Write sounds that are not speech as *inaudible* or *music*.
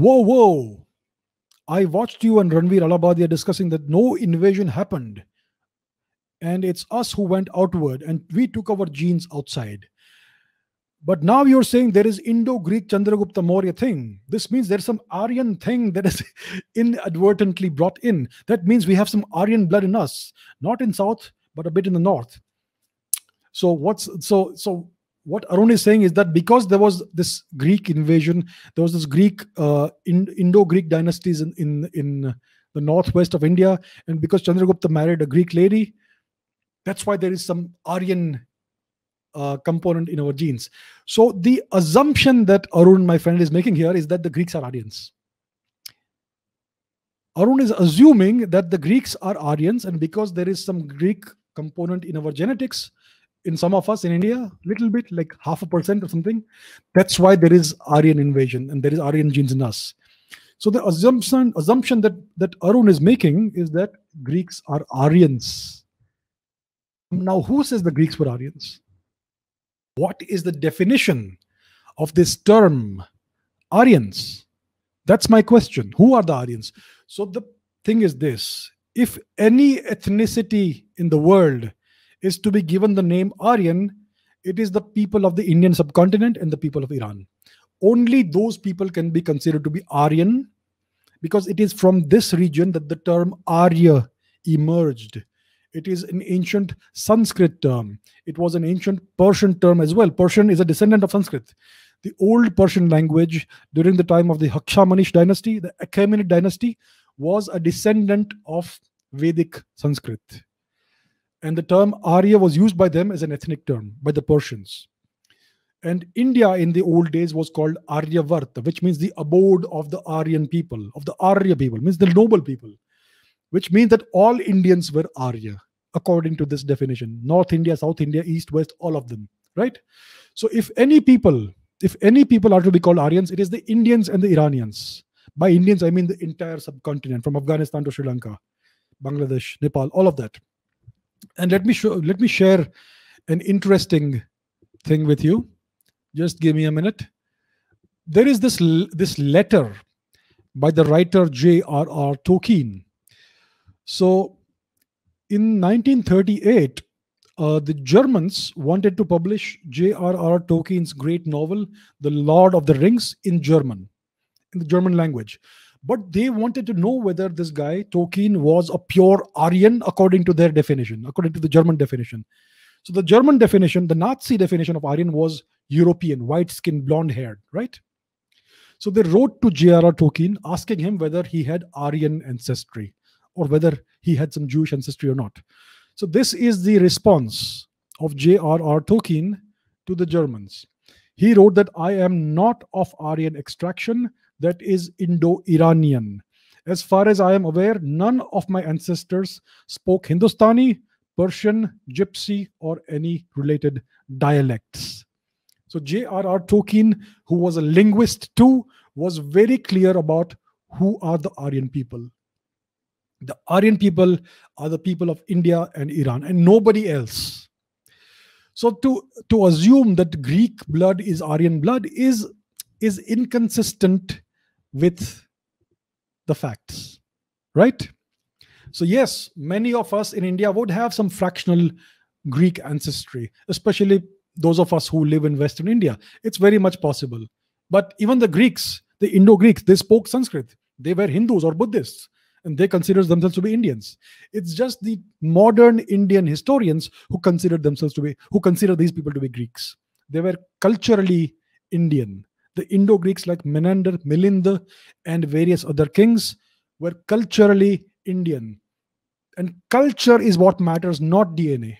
Whoa, whoa. I watched you and Ranveer Alabadia discussing that no invasion happened. And it's us who went outward and we took our genes outside. But now you're saying there is Indo Greek Chandragupta Maurya thing. This means there's some Aryan thing that is *laughs* inadvertently brought in. That means we have some Aryan blood in us, not in South, but a bit in the North. So, what's so, so what Arun is saying is that because there was this Greek invasion, there was this Greek uh, Indo-Greek dynasties in, in in the northwest of India, and because Chandragupta married a Greek lady, that's why there is some Aryan uh, component in our genes. So the assumption that Arun, my friend, is making here is that the Greeks are Aryans. Arun is assuming that the Greeks are Aryans, and because there is some Greek component in our genetics, in some of us in India, little bit, like half a percent or something. That's why there is Aryan invasion and there is Aryan genes in us. So the assumption assumption that that Arun is making is that Greeks are Aryans. Now, who says the Greeks were Aryans? What is the definition of this term, Aryans? That's my question. Who are the Aryans? So the thing is this: if any ethnicity in the world is to be given the name Aryan, it is the people of the Indian subcontinent and the people of Iran. Only those people can be considered to be Aryan because it is from this region that the term Arya emerged. It is an ancient Sanskrit term. It was an ancient Persian term as well. Persian is a descendant of Sanskrit. The old Persian language during the time of the Hakshamanish dynasty, the Achaemenid dynasty, was a descendant of Vedic Sanskrit. And the term Arya was used by them as an ethnic term, by the Persians. And India in the old days was called Aryavarta, which means the abode of the Aryan people, of the Arya people, means the noble people, which means that all Indians were Arya, according to this definition North India, South India, East, West, all of them, right? So if any people, if any people are to be called Aryans, it is the Indians and the Iranians. By Indians, I mean the entire subcontinent from Afghanistan to Sri Lanka, Bangladesh, Nepal, all of that and let me show let me share an interesting thing with you just give me a minute there is this this letter by the writer j.r.r tolkien so in 1938 uh, the germans wanted to publish j.r.r tolkien's great novel the lord of the rings in german in the german language but they wanted to know whether this guy Tolkien was a pure Aryan according to their definition, according to the German definition. So the German definition, the Nazi definition of Aryan was European, white skinned, blonde haired, right? So they wrote to J.R.R. Tolkien asking him whether he had Aryan ancestry or whether he had some Jewish ancestry or not. So this is the response of J.R.R. Tolkien to the Germans. He wrote that I am not of Aryan extraction, that is Indo Iranian. As far as I am aware, none of my ancestors spoke Hindustani, Persian, Gypsy, or any related dialects. So J.R.R. Tolkien, who was a linguist too, was very clear about who are the Aryan people. The Aryan people are the people of India and Iran and nobody else. So to, to assume that Greek blood is Aryan blood is, is inconsistent with the facts, right? So, yes, many of us in India would have some fractional Greek ancestry, especially those of us who live in Western India. It's very much possible. But even the Greeks, the Indo Greeks, they spoke Sanskrit. They were Hindus or Buddhists, and they considered themselves to be Indians. It's just the modern Indian historians who considered themselves to be, who consider these people to be Greeks. They were culturally Indian. The Indo Greeks, like Menander, Milinda, and various other kings, were culturally Indian. And culture is what matters, not DNA.